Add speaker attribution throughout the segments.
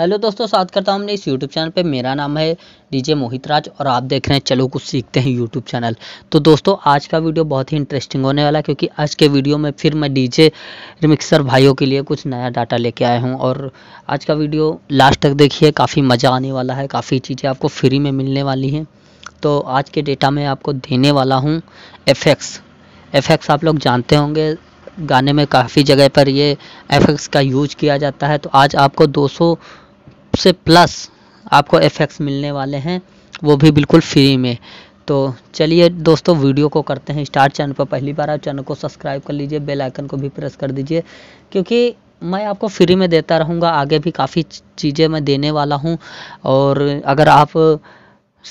Speaker 1: hello दोस्तों स्वागत करता हूँ हमने इस यूट्यूब चैनल पे मेरा नाम है डीजे मोहित राज और आप देख रहे हैं चलो कुछ सीखते हैं यूट्यूब चैनल तो दोस्तों आज का वीडियो बहुत ही इंटरेस्टिंग होने वाला है क्योंकि आज के वीडियो में फिर मैं डीजे रिमिक्सर भाइयों के लिए कुछ नया डाटा लेके आया हूँ और आज का वीडियो लास्ट तक देखिए काफ़ी मज़ा आने वाला है काफ़ी चीज़ें आपको फ्री में मिलने वाली हैं तो आज के डेटा में आपको देने वाला हूँ एफ एफ आप लोग जानते होंगे गाने में काफ़ी जगह पर ये एफ का यूज किया जाता है तो आज आपको दो से प्लस आपको एफेक्ट्स मिलने वाले हैं वो भी बिल्कुल फ्री में तो चलिए दोस्तों वीडियो को करते हैं स्टार्ट चैनल पर पहली बार आप चैनल को सब्सक्राइब कर लीजिए बेल आइकन को भी प्रेस कर दीजिए क्योंकि मैं आपको फ्री में देता रहूँगा आगे भी काफ़ी चीज़ें मैं देने वाला हूँ और अगर आप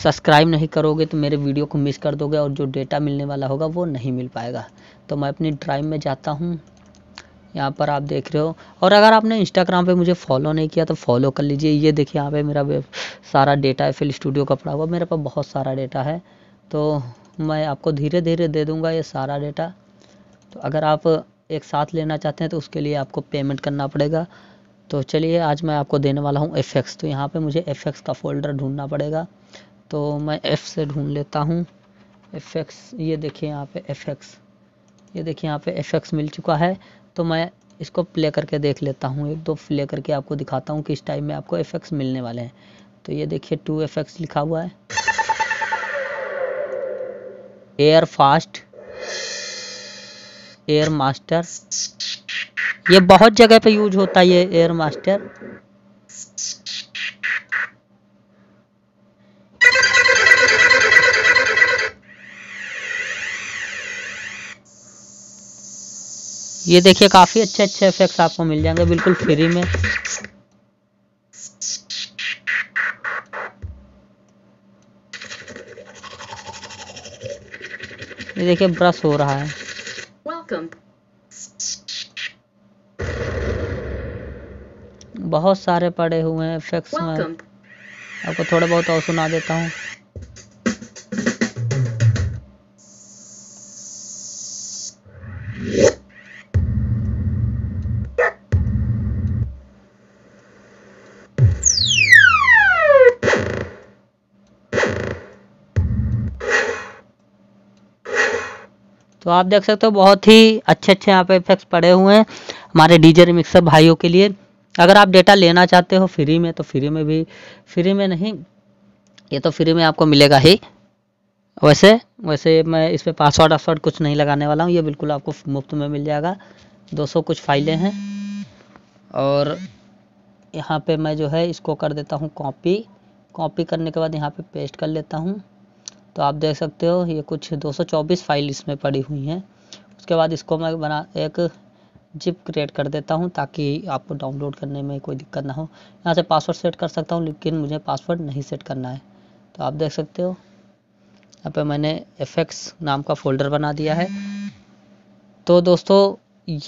Speaker 1: सब्सक्राइब नहीं करोगे तो मेरे वीडियो को मिस कर दोगे और जो डेटा मिलने वाला होगा वो नहीं मिल पाएगा तो मैं अपनी ड्राइव में जाता हूँ यहाँ पर आप देख रहे हो और अगर आपने इंस्टाग्राम पे मुझे फॉलो नहीं किया तो फॉलो कर लीजिए ये देखिए यहाँ पे मेरा सारा डेटा है फिल स्टूडियो का पड़ा हुआ मेरे पास बहुत सारा डेटा है तो मैं आपको धीरे धीरे दे दूँगा ये सारा डेटा तो अगर आप एक साथ लेना चाहते हैं तो उसके लिए आपको पेमेंट करना पड़ेगा तो चलिए आज मैं आपको देने वाला हूँ एफ तो यहाँ पर मुझे एफ का फ़ोल्डर ढूँढना पड़ेगा तो मैं एफ़ से ढूँढ लेता हूँ एफ ये देखिए यहाँ पे एफ ये देखिए यहाँ पे एफ मिल चुका है तो मैं इसको प्ले करके देख लेता हूँ एक दो प्ले करके आपको दिखाता हूँ किस टाइप में आपको इफेक्ट्स मिलने वाले हैं तो ये देखिए टू इफेक्ट्स लिखा हुआ है एयर फास्ट एयर मास्टर ये बहुत जगह पे यूज होता है ये एयर मास्टर ये देखिए काफ़ी अच्छे अच्छे इफेक्ट्स आपको मिल जाएंगे बिल्कुल फ्री में ये देखिए ब्रश हो रहा है बहुत सारे पड़े हुए हैं इफेक्ट्स में आपको थोड़ा बहुत और सुना देता हूँ तो आप देख सकते हो बहुत ही अच्छे अच्छे यहाँ पे इफेक्ट्स पड़े हुए हैं हमारे डीजे रिमिक्सर भाइयों के लिए अगर आप डेटा लेना चाहते हो फ्री में तो फ्री में भी फ्री में नहीं ये तो फ्री में आपको मिलेगा ही वैसे वैसे मैं इस पर पासवर्ड वासवर्ड कुछ नहीं लगाने वाला हूँ ये बिल्कुल आपको मुफ्त में मिल जाएगा 200 कुछ फाइलें हैं और यहाँ पे मैं जो है इसको कर देता हूँ कॉपी कॉपी करने के बाद यहाँ पे पेस्ट कर लेता हूँ तो आप देख सकते हो ये कुछ 224 फाइल इसमें पड़ी हुई हैं उसके बाद इसको मैं बना एक जिप क्रिएट कर देता हूँ ताकि आपको डाउनलोड करने में कोई दिक्कत ना हो यहाँ से पासवर्ड सेट कर सकता हूँ लेकिन मुझे पासवर्ड नहीं सेट करना है तो आप देख सकते हो यहाँ पे मैंने एफ नाम का फोल्डर बना दिया है तो दोस्तों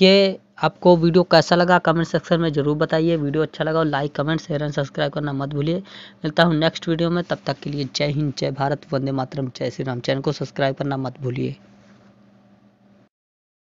Speaker 1: ये आपको वीडियो कैसा लगा कमेंट सेक्शन में ज़रूर बताइए वीडियो अच्छा लगा और like comment share and subscribe करना मत भूलिए मिलता हूँ नेक्स्ट वीडियो में तब तक के लिए जय हिंद जय भारत वंदे मातरम जय श्री राम चैनल को सब्सक्राइब करना मत भूलिए